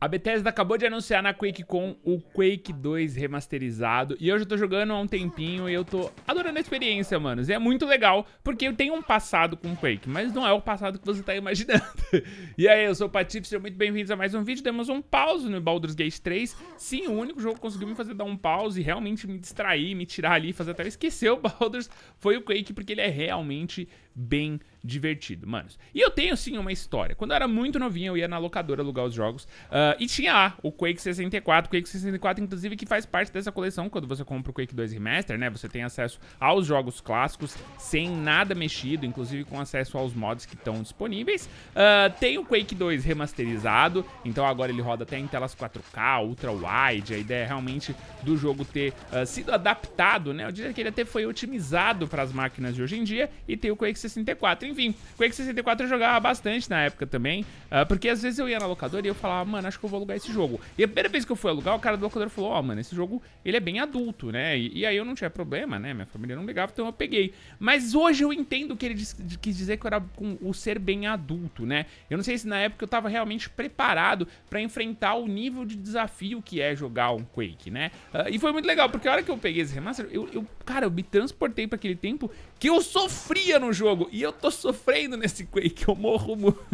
A Bethesda acabou de anunciar na QuakeCon o Quake 2 remasterizado. E eu já tô jogando há um tempinho e eu tô adorando a experiência, manos. E é muito legal, porque eu tenho um passado com Quake, mas não é o passado que você tá imaginando. e aí, eu sou o Patif, sejam muito bem-vindos a mais um vídeo. Demos um pause no Baldur's Gate 3. Sim, o único jogo que conseguiu me fazer dar um pause e realmente me distrair, me tirar ali, fazer até esquecer o Baldur's, foi o Quake, porque ele é realmente bem divertido, manos. E eu tenho sim uma história. Quando eu era muito novinho, eu ia na locadora alugar os jogos. Uh, e tinha lá o Quake 64. Quake 64, inclusive, que faz parte dessa coleção. Quando você compra o Quake 2 Remaster, né? Você tem acesso aos jogos clássicos, sem nada mexido, inclusive com acesso aos mods que estão disponíveis. Uh, tem o Quake 2 remasterizado, então agora ele roda até em telas 4K, ultra wide. A ideia é realmente do jogo ter uh, sido adaptado, né? Eu diria que ele até foi otimizado para as máquinas de hoje em dia. E tem o Quake 64. Enfim, Quake 64 eu jogava bastante na época também, uh, porque às vezes eu ia na locadora e eu falava, mano, acho que eu vou alugar esse jogo. E a primeira vez que eu fui alugar, o cara do locador falou, ó, oh, mano, esse jogo, ele é bem adulto, né? E, e, aí eu não tinha problema, né? Minha família não ligava, então eu peguei. Mas hoje eu entendo que ele diz, quis dizer que eu era com o ser bem adulto, né? Eu não sei se na época eu tava realmente preparado para enfrentar o nível de desafio que é jogar um Quake, né? Uh, e foi muito legal, porque a hora que eu peguei esse remaster, eu, eu cara, eu me transportei para aquele tempo que eu sofria no jogo. E eu tô sofrendo nesse Quake, eu morro muito.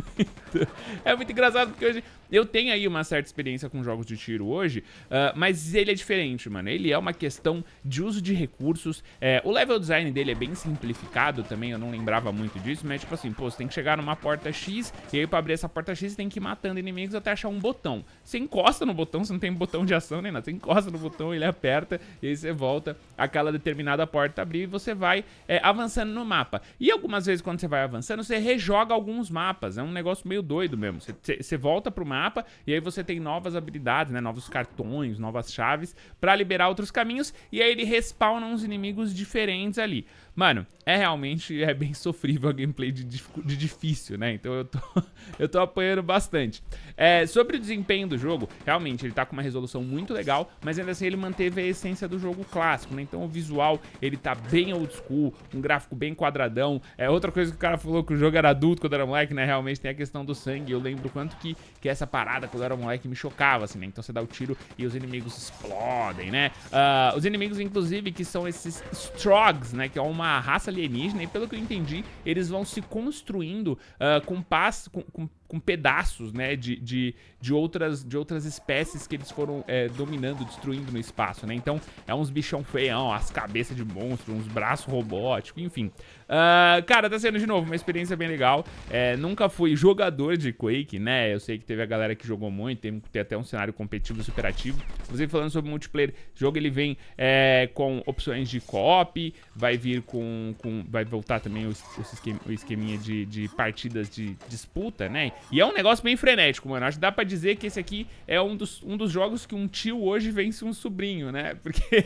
É muito engraçado porque hoje eu tenho aí uma certa experiência com jogos de tiro hoje, uh, mas ele é diferente, mano. Ele é uma questão de uso de recursos. É, o level design dele é bem simplificado também, eu não lembrava muito disso, mas tipo assim, pô, você tem que chegar numa porta X, e aí pra abrir essa porta X você tem que ir matando inimigos até achar um botão. Você encosta no botão, você não tem botão de ação nem nada, você encosta no botão, ele aperta, e aí você volta aquela determinada porta abrir e você vai é, avançando no mapa. E algumas vezes quando você vai avançando, você rejoga alguns mapas, é um negócio meio doido mesmo. Você, você volta pro mapa, mapa, e aí você tem novas habilidades, né, novos cartões, novas chaves para liberar outros caminhos, e aí ele respawna uns inimigos diferentes ali. Mano, é realmente é bem sofrível a gameplay de, de difícil, né? Então eu tô, eu tô apanhando bastante. É, sobre o desempenho do jogo, realmente ele tá com uma resolução muito legal, mas ainda assim ele manteve a essência do jogo clássico, né? Então o visual, ele tá bem old school, um gráfico bem quadradão. É outra coisa que o cara falou que o jogo era adulto quando era moleque, né? Realmente tem a questão do sangue. Eu lembro quanto que, que essa parada quando era moleque me chocava, assim, né? Então você dá o tiro e os inimigos explodem, né? Uh, os inimigos, inclusive, que são esses Strogs, né? Que é uma uma raça alienígena e pelo que eu entendi, eles vão se construindo uh, com, paz, com, com com pedaços, né, de, de, de, outras, de outras espécies que eles foram é, dominando, destruindo no espaço, né? Então, é uns bichão feião, as cabeças de monstro, uns braços robóticos, enfim. Uh, cara, tá sendo, de novo, uma experiência bem legal. É, nunca fui jogador de Quake, né? Eu sei que teve a galera que jogou muito, tem, tem até um cenário competitivo superativo. Inclusive, falando sobre multiplayer, o jogo ele vem é, com opções de copy, vai vir com, com... vai voltar também o, o, esquema, o esqueminha de, de partidas de disputa, né? E é um negócio bem frenético, mano. Acho que dá pra dizer que esse aqui é um dos, um dos jogos que um tio hoje vence um sobrinho, né? Porque,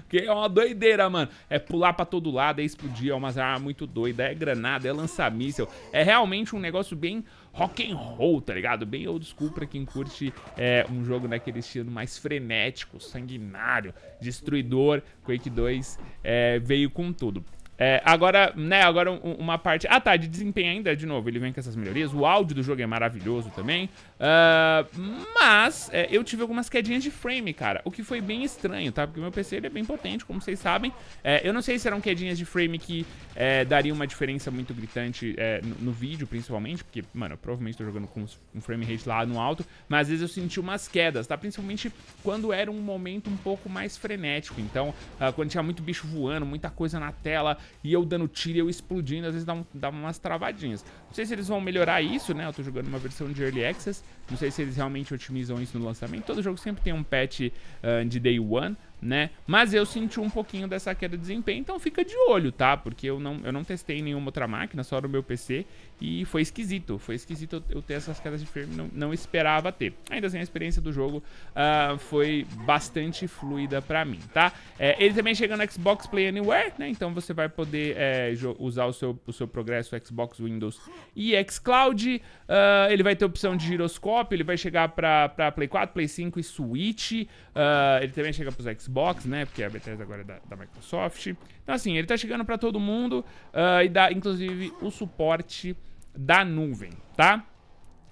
porque é uma doideira, mano. É pular pra todo lado, é explodir, é umas armas muito doida, é granada, é lança-míssel. É realmente um negócio bem rock and roll, tá ligado? Bem old school pra quem curte é, um jogo naquele estilo mais frenético, sanguinário, destruidor. Quake 2 é, veio com tudo. É, agora, né, agora uma parte... Ah, tá, de desempenho ainda, de novo, ele vem com essas melhorias. O áudio do jogo é maravilhoso também. Uh, mas é, eu tive algumas quedinhas de frame, cara, o que foi bem estranho, tá? Porque o meu PC ele é bem potente, como vocês sabem. É, eu não sei se eram quedinhas de frame que é, daria uma diferença muito gritante é, no, no, vídeo, principalmente, porque, mano, eu provavelmente tô jogando com um frame rate lá no alto, mas às vezes eu senti umas quedas, tá? Principalmente quando era um momento um pouco mais frenético. Então, uh, quando tinha muito bicho voando, muita coisa na tela e eu dando tiro e eu explodindo, às vezes dava, dá umas travadinhas. Não sei se eles vão melhorar isso, né? Eu tô jogando uma versão de Early Access, não sei se eles realmente otimizam isso no lançamento. Todo jogo sempre tem um patch uh, de Day One, né? Mas eu senti um pouquinho dessa queda de desempenho, então fica de olho, tá? Porque eu não, eu não testei nenhuma outra máquina, só no meu PC, e foi esquisito, foi esquisito eu ter essas quedas de frame, não, não esperava ter. Ainda assim, a experiência do jogo uh, foi bastante fluida pra mim, tá? É, ele também chega no Xbox Play Anywhere, né? Então você vai poder é, usar o seu, o seu progresso Xbox, Windows e xCloud, uh, ele vai ter opção de giroscópio, ele vai chegar pra, pra Play 4, Play 5 e Switch, uh, ele também chega pros Xbox Xbox, né? Porque a Bethesda agora é da, da Microsoft. Então, assim, ele tá chegando para todo mundo uh, e dá, inclusive, o suporte da nuvem, tá?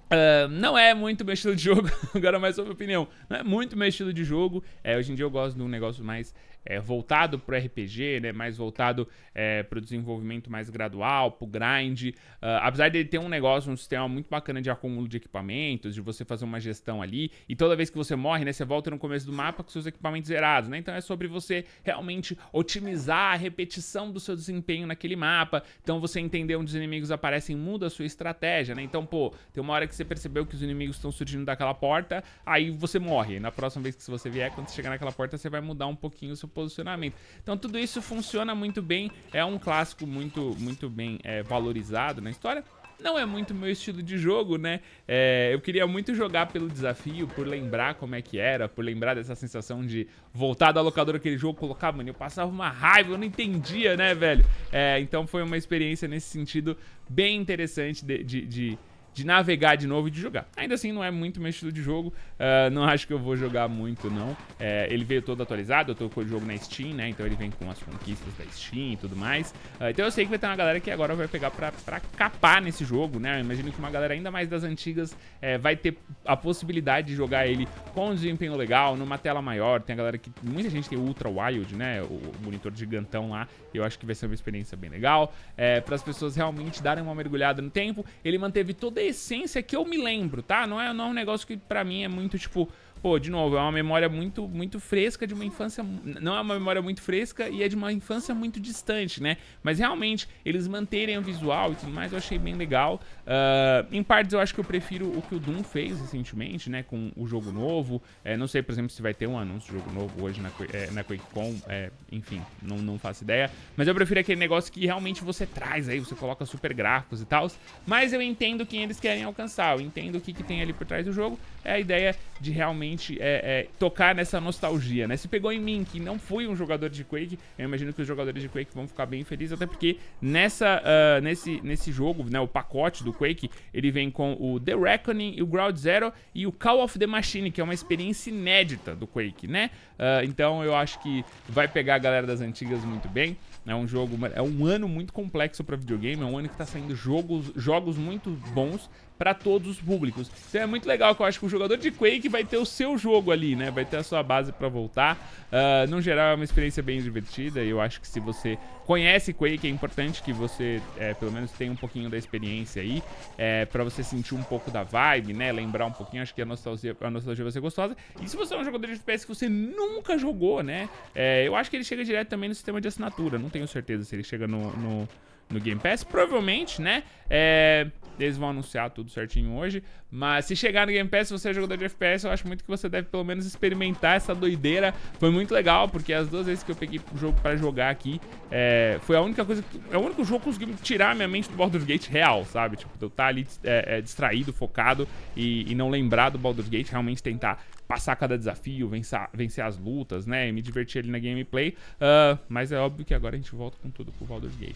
Uh, não é muito meu estilo de jogo, agora mais sobre opinião. Não é muito meu estilo de jogo. É, hoje em dia eu gosto de um negócio mais é, voltado pro RPG, né? Mais voltado é, pro desenvolvimento mais gradual, pro grind. Uh, apesar dele ter um negócio, um sistema muito bacana de acúmulo de equipamentos, de você fazer uma gestão ali. E toda vez que você morre, né? Você volta no começo do mapa com seus equipamentos zerados, né? Então é sobre você realmente otimizar a repetição do seu desempenho naquele mapa. Então você entender onde os inimigos aparecem muda a sua estratégia, né? Então, pô, tem uma hora que você percebeu que os inimigos estão surgindo daquela porta, aí você morre. Na próxima vez que você vier, quando você chegar naquela porta, você vai mudar um pouquinho o seu posicionamento. Então tudo isso funciona muito bem, é um clássico muito, muito bem é, valorizado na história não é muito meu estilo de jogo, né? É, eu queria muito jogar pelo desafio, por lembrar como é que era, por lembrar dessa sensação de voltar da locadora aquele jogo, colocar, mano, eu passava uma raiva, eu não entendia, né, velho? É, então foi uma experiência nesse sentido bem interessante de, de, de de navegar de novo e de jogar. Ainda assim, não é muito meu estilo de jogo, uh, não acho que eu vou jogar muito, não. É, ele veio todo atualizado, eu tô com o jogo na Steam, né? Então ele vem com as conquistas da Steam e tudo mais. Uh, então eu sei que vai ter uma galera que agora vai pegar pra, pra capar nesse jogo, né? Eu imagino que uma galera ainda mais das antigas é, vai ter a possibilidade de jogar ele com um desempenho legal, numa tela maior. Tem a galera que. Muita gente tem o Ultra Wild, né? O monitor gigantão lá. Eu acho que vai ser uma experiência bem legal. É, para as pessoas realmente darem uma mergulhada no tempo. Ele manteve toda essência que eu me lembro, tá? Não é, não é um negócio que para mim é muito tipo. Pô, de novo, é uma memória muito, muito fresca de uma infância. Não é uma memória muito fresca e é de uma infância muito distante, né? Mas realmente, eles manterem o visual e tudo mais, eu achei bem legal. Uh, em partes, eu acho que eu prefiro o que o Doom fez recentemente, né? Com o jogo novo. É, não sei, por exemplo, se vai ter um anúncio de jogo novo hoje na, é, na QuakeCon. É, enfim, não, não faço ideia. Mas eu prefiro aquele negócio que realmente você traz aí, você coloca super gráficos e tal. Mas eu entendo que eles eles querem alcançar. Eu entendo o que, que tem ali por trás do jogo. É a ideia de realmente é, é, tocar nessa nostalgia, né? Se pegou em mim, que não fui um jogador de Quake, eu imagino que os jogadores de Quake vão ficar bem felizes, até porque nessa, uh, nesse, nesse jogo, né, o pacote do Quake, ele vem com o The Reckoning, o Ground Zero e o Call of the Machine, que é uma experiência inédita do Quake, né? Uh, então eu acho que vai pegar a galera das antigas muito bem. É um jogo, é um ano muito complexo para videogame, é um ano que tá saindo jogos, jogos muito bons para todos os públicos. Então é muito legal que eu acho que o jogador de Quake vai ter o seu jogo ali, né? Vai ter a sua base para voltar. Uh, no geral é uma experiência bem divertida e eu acho que se você conhece Quake é importante que você é, pelo menos tenha um pouquinho da experiência aí é, para você sentir um pouco da vibe, né? Lembrar um pouquinho, acho que a nostalgia, a nostalgia vai ser gostosa. E se você é um jogador de FPS que você nunca jogou, né? É, eu acho que ele chega direto também no sistema de assinatura. Não tenho certeza se ele chega no, no, no Game Pass. Provavelmente, né? É... Eles vão anunciar tudo certinho hoje. Mas se chegar no Game Pass, se você é jogador de FPS, eu acho muito que você deve pelo menos experimentar essa doideira. Foi muito legal, porque as duas vezes que eu peguei o jogo para jogar aqui, é, foi a única coisa que. É o único jogo que conseguiu tirar minha mente do Baldur's Gate real, sabe? Tipo, eu estar tá ali é, é, distraído, focado e, e não lembrar do Baldur's Gate, realmente tentar passar cada desafio, vencer, vencer as lutas, né? E me divertir ali na gameplay. Uh, mas é óbvio que agora a gente volta com tudo pro Baldur's Gate.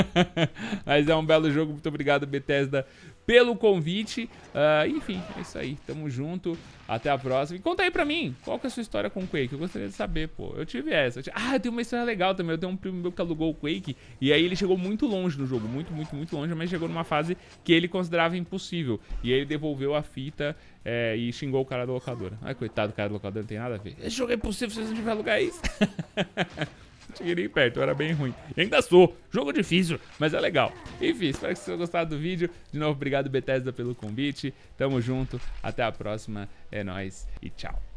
mas é um belo jogo. Muito obrigado, Bethesda, pelo convite. Uh, enfim, é isso aí. Tamo junto. Até a próxima. E conta aí pra mim, qual que é a sua história com o Quake? Eu gostaria de saber, pô. Eu tive essa. Eu tive... Ah, eu tenho uma história legal também. Eu tenho um primo meu que alugou o Quake. E aí ele chegou muito longe no jogo. Muito, muito, muito longe. Mas chegou numa fase que ele considerava impossível. E aí ele devolveu a fita é, e xingou o cara da locadora. Ai, coitado do cara da locadora. Não tem nada a ver. Esse jogo é impossível se você não tiver alugar isso. Cheguei nem perto, eu era bem ruim. E ainda sou. Jogo difícil, mas é legal. Enfim, espero que vocês tenham gostado do vídeo. De novo, obrigado Bethesda pelo convite. Tamo junto. Até a próxima. É nóis e tchau.